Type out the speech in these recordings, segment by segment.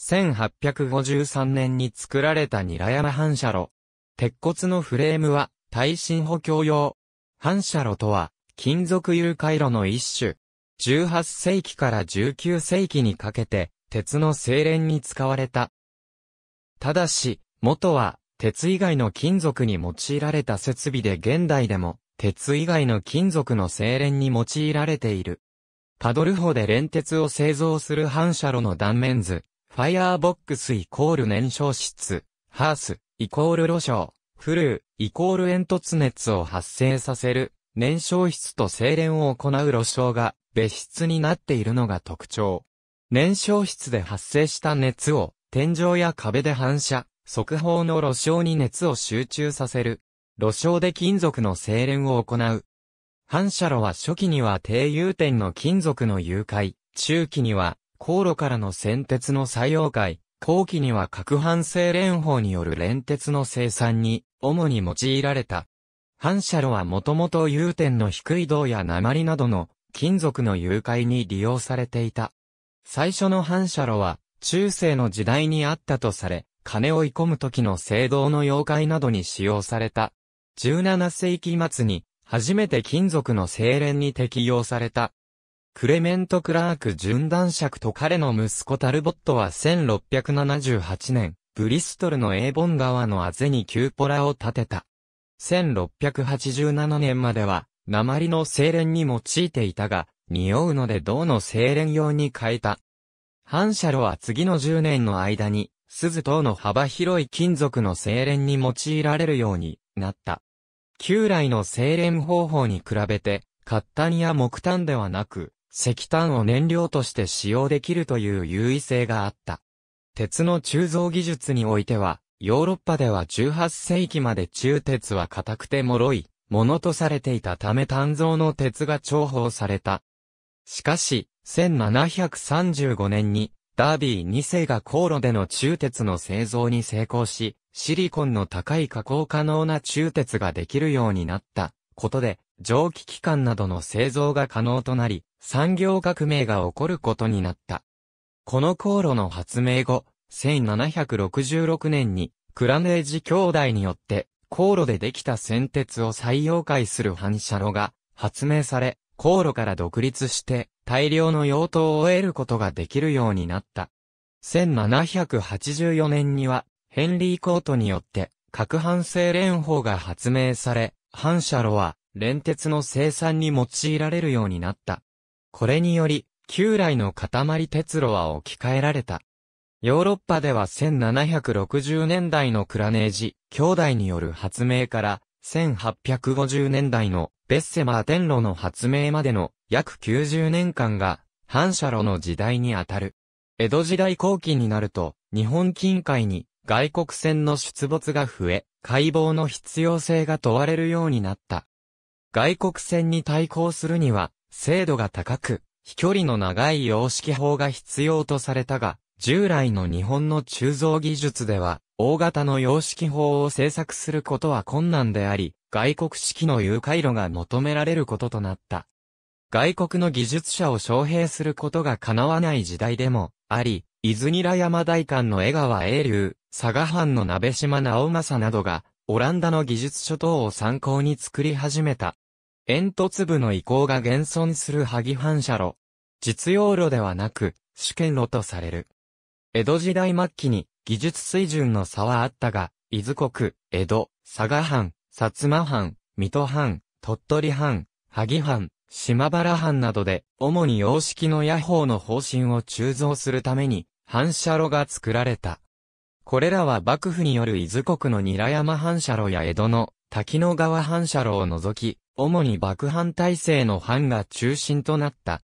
1853年に作られたニラ山反射炉。鉄骨のフレームは耐震補強用。反射炉とは金属融解炉の一種。18世紀から19世紀にかけて鉄の精錬に使われた。ただし、元は鉄以外の金属に用いられた設備で現代でも鉄以外の金属の精錬に用いられている。パドル法で連鉄を製造する反射炉の断面図、ファイアーボックスイコール燃焼室、ハース、イコール炉焼、フルー、イコール煙突熱を発生させる、燃焼室と精錬を行う炉焼が、別室になっているのが特徴。燃焼室で発生した熱を、天井や壁で反射、速報の炉焼に熱を集中させる。炉焼で金属の精錬を行う。反射炉は初期には低融点の金属の融解、中期には航路からの先鉄の採用会、後期には各反省連法による連鉄の生産に、主に用いられた。反射炉はもともと融点の低い銅や鉛などの金属の融解に利用されていた。最初の反射炉は、中世の時代にあったとされ、金を追い込む時の青銅の溶解などに使用された。17世紀末に、初めて金属の精錬に適用された。クレメント・クラーク準男爵と彼の息子タルボットは1678年、ブリストルのエーボン川のあぜにキューポラを建てた。1687年までは、鉛の精錬に用いていたが、匂うので銅の精錬用に変えた。反射炉は次の10年の間に、鈴等の幅広い金属の精錬に用いられるようになった。旧来の精錬方法に比べて、カッタニや木炭ではなく、石炭を燃料として使用できるという優位性があった。鉄の鋳造技術においては、ヨーロッパでは18世紀まで鋳鉄は硬くて脆いものとされていたため炭造の鉄が重宝された。しかし、1735年にダービー2世が航路での中鉄の製造に成功し、シリコンの高い加工可能な鋳鉄ができるようになったことで、蒸気機関などの製造が可能となり、産業革命が起こることになった。この航路の発明後、1766年に、クラネージ兄弟によって、航路でできた先鉄を採用解する反射炉が発明され、航路から独立して大量の用途を得ることができるようになった。1784年には、ヘンリー・コートによって、核反省連邦が発明され、反射炉は連鉄の生産に用いられるようになった。これにより、旧来の塊鉄路は置き換えられた。ヨーロッパでは1760年代のクラネージ、兄弟による発明から、1850年代のベッセマー天路の発明までの約90年間が反射炉の時代にあたる。江戸時代後期になると日本近海に外国船の出没が増え、解剖の必要性が問われるようになった。外国船に対抗するには、精度が高く、飛距離の長い洋式砲が必要とされたが、従来の日本の鋳造技術では、大型の洋式砲を製作することは困難であり、外国式の誘拐路が求められることとなった。外国の技術者を招聘することが叶わない時代でも、あり、伊豆ニラ山大館の江川英流、佐賀藩の鍋島直政などが、オランダの技術諸島を参考に作り始めた。煙突部の移行が現存する萩反射炉。実用炉ではなく、試験炉とされる。江戸時代末期に技術水準の差はあったが、伊豆国、江戸、佐賀藩、薩摩藩、水戸藩、鳥取藩、萩藩、島原藩などで、主に洋式の野砲の方針を鋳造するために、反射炉が作られた。これらは幕府による伊豆国の韮山反射炉や江戸の滝野川反射炉を除き、主に幕藩体制の藩が中心となった。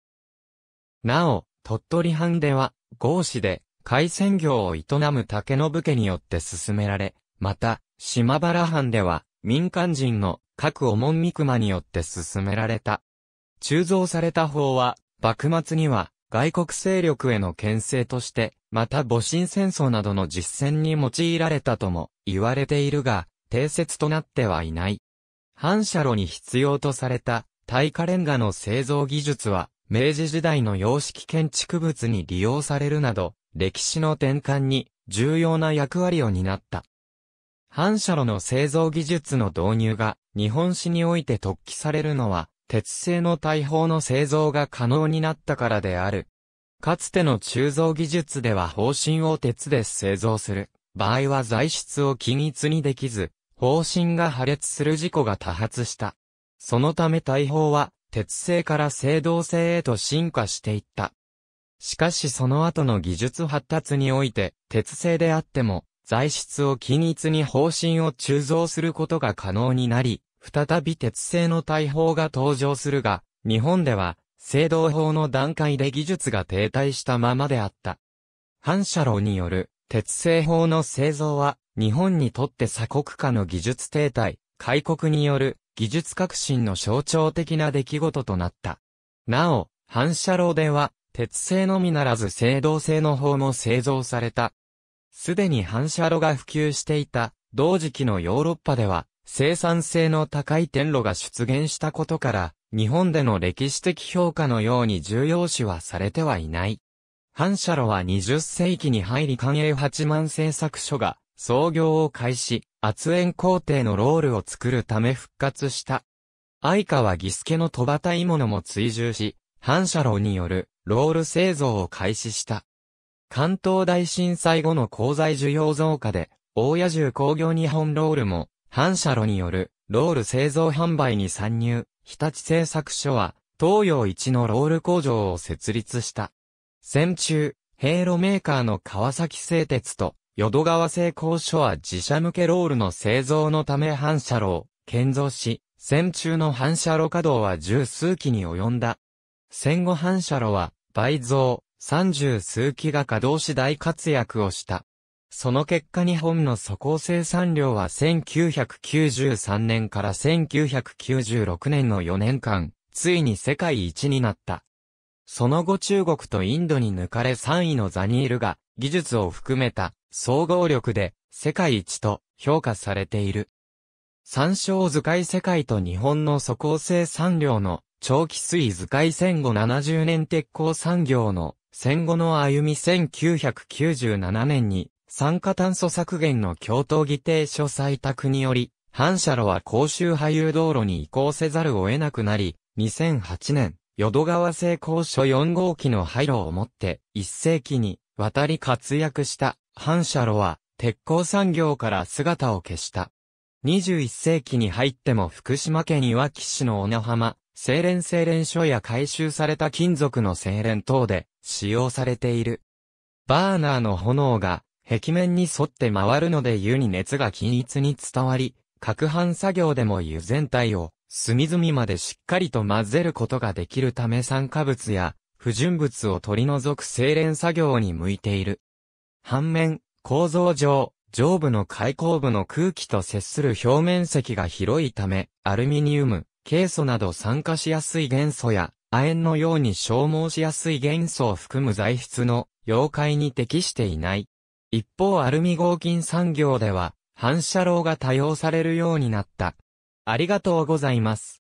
なお、鳥取藩では、豪市で海鮮業を営む竹の武家によって進められ、また、島原藩では、民間人の各おもんみくまによって進められた。鋳造された法は、幕末には、外国勢力への牽制として、また戊辰戦争などの実践に用いられたとも言われているが、定説となってはいない。反射炉に必要とされた耐火レンガの製造技術は、明治時代の様式建築物に利用されるなど、歴史の転換に重要な役割を担った。反射炉の製造技術の導入が日本史において突起されるのは、鉄製の大砲の製造が可能になったからである。かつての鋳造技術では方針を鉄で製造する場合は材質を均一にできず、方針が破裂する事故が多発した。そのため大砲は鉄製から青銅製へと進化していった。しかしその後の技術発達において、鉄製であっても、材質を均一に方針を鋳造することが可能になり、再び鉄製の大砲が登場するが、日本では制動法の段階で技術が停滞したままであった。反射炉による鉄製法の製造は日本にとって鎖国下の技術停滞、開国による技術革新の象徴的な出来事となった。なお、反射炉では鉄製のみならず制動製の方も製造された。すでに反射炉が普及していた同時期のヨーロッパでは生産性の高い天炉が出現したことから日本での歴史的評価のように重要視はされてはいない。反射炉は20世紀に入り官営八幡製作所が創業を開始、圧縁工程のロールを作るため復活した。相川義助の戸端鋳物も追従し、反射炉によるロール製造を開始した。関東大震災後の鉱材需要増加で、大野重工業日本ロールも、反射炉によるロール製造販売に参入。日立製作所は、東洋一のロール工場を設立した。戦中、兵路メーカーの川崎製鉄と、淀川製鋼所は自社向けロールの製造のため反射炉を建造し、戦中の反射炉稼働は十数機に及んだ。戦後反射炉は倍増、三十数機が稼働し大活躍をした。その結果日本の素行生産量は1993年から1996年の4年間、ついに世界一になった。その後中国とインドに抜かれ3位のザニールが、技術を含めた総合力で世界一と評価されている。参照図解世界と日本の素行生産量の長期推移図解戦後70年鉄鋼産業の戦後の歩み1997年に酸化炭素削減の共同議定書採択により、反射炉は公衆廃油道路に移行せざるを得なくなり、2008年、淀川製鋼所4号機の廃炉をもって、1世紀に渡り活躍した反射炉は、鉄鋼産業から姿を消した。21世紀に入っても福島県岩木市の小名浜、精錬精錬所や回収された金属の精錬等で使用されている。バーナーの炎が壁面に沿って回るので湯に熱が均一に伝わり、攪拌作業でも湯全体を隅々までしっかりと混ぜることができるため酸化物や不純物を取り除く精錬作業に向いている。反面、構造上、上部の開口部の空気と接する表面積が広いため、アルミニウム、ケイ素など酸化しやすい元素や、亜鉛のように消耗しやすい元素を含む材質の溶解に適していない。一方アルミ合金産業では、反射炉が多用されるようになった。ありがとうございます。